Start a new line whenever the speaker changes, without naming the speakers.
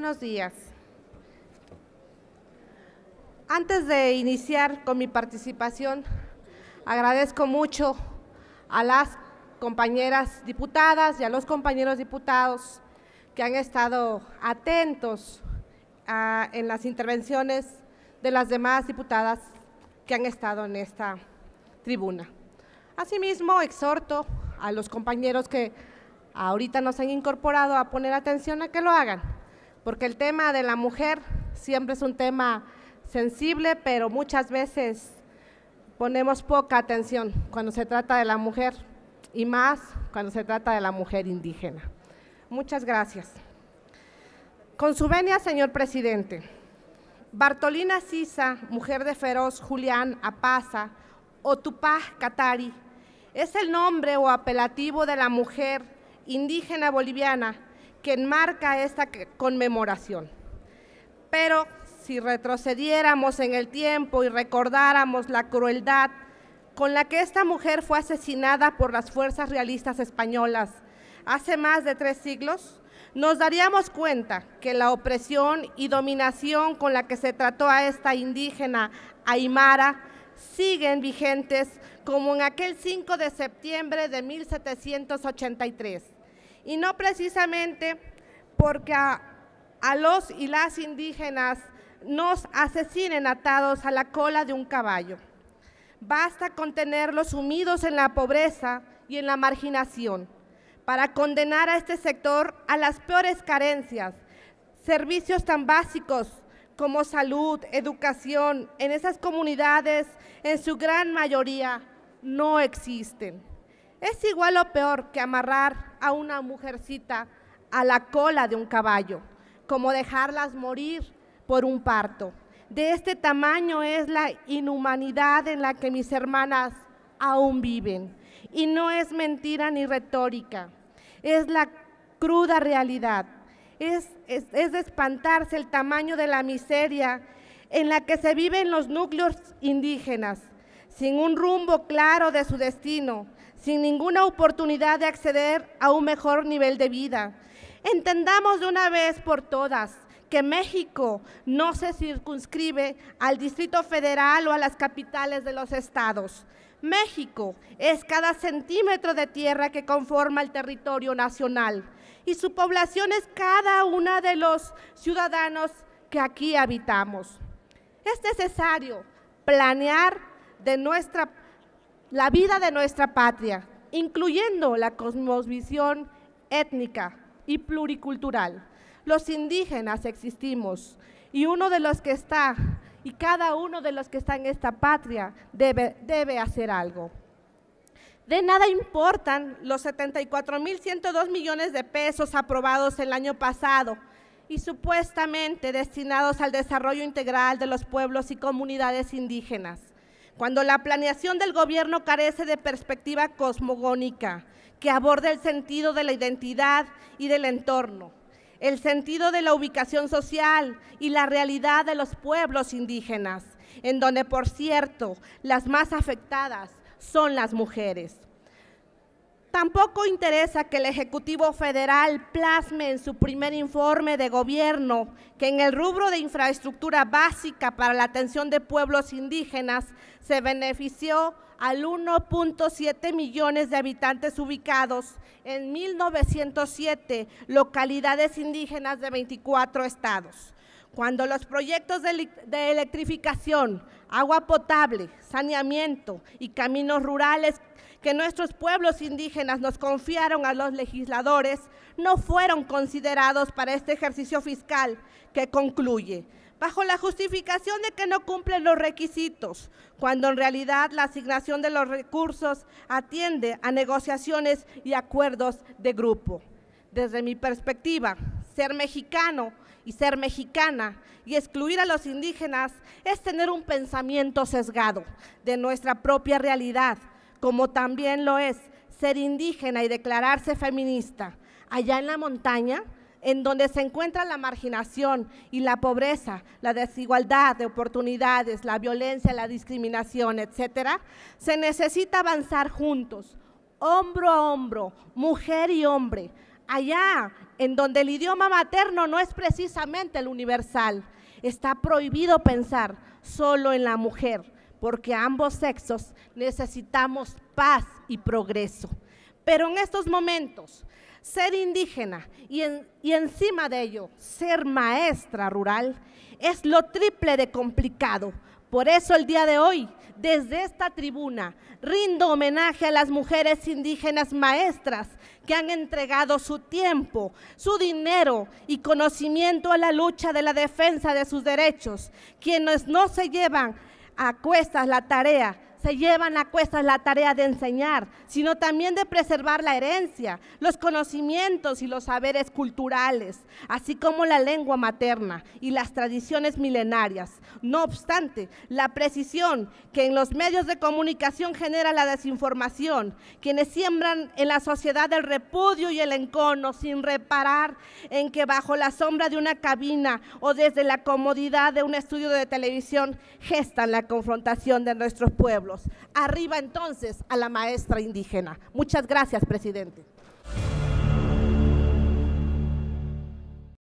Buenos días. Antes de iniciar con mi participación, agradezco mucho a las compañeras diputadas y a los compañeros diputados que han estado atentos ah, en las intervenciones de las demás diputadas que han estado en esta tribuna. Asimismo, exhorto a los compañeros que ahorita nos han incorporado a poner atención a que lo hagan, porque el tema de la mujer siempre es un tema sensible, pero muchas veces ponemos poca atención cuando se trata de la mujer y más cuando se trata de la mujer indígena. Muchas gracias. Con su venia, señor presidente, Bartolina Sisa, mujer de Feroz Julián Apaza o Tupá Katari, es el nombre o apelativo de la mujer indígena boliviana que enmarca esta conmemoración. Pero si retrocediéramos en el tiempo y recordáramos la crueldad con la que esta mujer fue asesinada por las fuerzas realistas españolas hace más de tres siglos, nos daríamos cuenta que la opresión y dominación con la que se trató a esta indígena aymara siguen vigentes como en aquel 5 de septiembre de 1783 y no precisamente porque a, los y las indígenas nos asesinen atados a la cola de un caballo. Basta con tenerlos sumidos en la pobreza y en la marginación para condenar a este sector a las peores carencias, servicios tan básicos como salud, educación, en esas comunidades en su gran mayoría no existen es igual o peor que amarrar a una mujercita a la cola de un caballo, como dejarlas morir por un parto. De este tamaño es la inhumanidad en la que mis hermanas aún viven. Y no es mentira ni retórica, es la cruda realidad. Es, es, de espantarse el tamaño de la miseria en la que se viven los núcleos indígenas, sin un rumbo claro de su destino, sin ninguna oportunidad de acceder a un mejor nivel de vida. Entendamos de una vez por todas que México no se circunscribe al Distrito Federal o a las capitales de los estados. México es cada centímetro de tierra que conforma el territorio nacional y su población es cada una de los ciudadanos que aquí habitamos. Es necesario planear de nuestra, la vida de nuestra patria, incluyendo la cosmovisión étnica y pluricultural. Los indígenas existimos y uno de los que está y cada uno de los que está en esta patria debe, debe hacer algo. De nada importan los 74.102 millones de pesos aprobados el año pasado y supuestamente destinados al desarrollo integral de los pueblos y comunidades indígenas cuando la planeación del gobierno carece de perspectiva cosmogónica, que aborde el sentido de la identidad y del entorno, el sentido de la ubicación social y la realidad de los pueblos indígenas, en donde, por cierto, las más afectadas son las mujeres. Tampoco interesa que el Ejecutivo Federal plasme en su primer informe de gobierno que en el rubro de infraestructura básica para la atención de pueblos indígenas se benefició al 1.7 millones de habitantes ubicados en 1907 localidades indígenas de 24 estados. Cuando los proyectos de, electrificación, agua potable, saneamiento y caminos rurales que nuestros pueblos indígenas nos confiaron a los legisladores no fueron considerados para este ejercicio fiscal que concluye, bajo la justificación de que no cumplen los requisitos, cuando en realidad la asignación de los recursos atiende a negociaciones y acuerdos de grupo. Desde mi perspectiva, ser mexicano y ser mexicana y excluir a los indígenas es tener un pensamiento sesgado de nuestra propia realidad, como también lo es ser indígena y declararse feminista. Allá en la montaña, en donde se encuentra la marginación y la pobreza, la desigualdad de oportunidades, la violencia, la discriminación, etcétera, se necesita avanzar juntos, hombro a hombro, mujer y hombre, allá en donde el idioma materno no es precisamente el universal. Está prohibido pensar solo en la mujer, porque ambos sexos necesitamos paz y progreso. Pero en estos momentos, ser indígena y, y encima de ello ser maestra rural es lo triple de complicado, por eso el día de hoy, desde esta tribuna, rindo homenaje a las mujeres indígenas maestras que han entregado su tiempo, su dinero y conocimiento a la lucha de la defensa de sus derechos, quienes no se llevan a cuestas la tarea se llevan a cuestas la tarea de enseñar, sino también de preservar la herencia, los conocimientos y los saberes culturales, así como la lengua materna y las tradiciones milenarias. No obstante, la precisión que en los medios de comunicación genera la desinformación, quienes siembran en la sociedad el repudio y el encono sin reparar en que bajo la sombra de una cabina o desde la comodidad de un estudio de televisión gestan la confrontación de nuestros pueblos. Arriba entonces a la maestra indígena. Muchas gracias, presidente.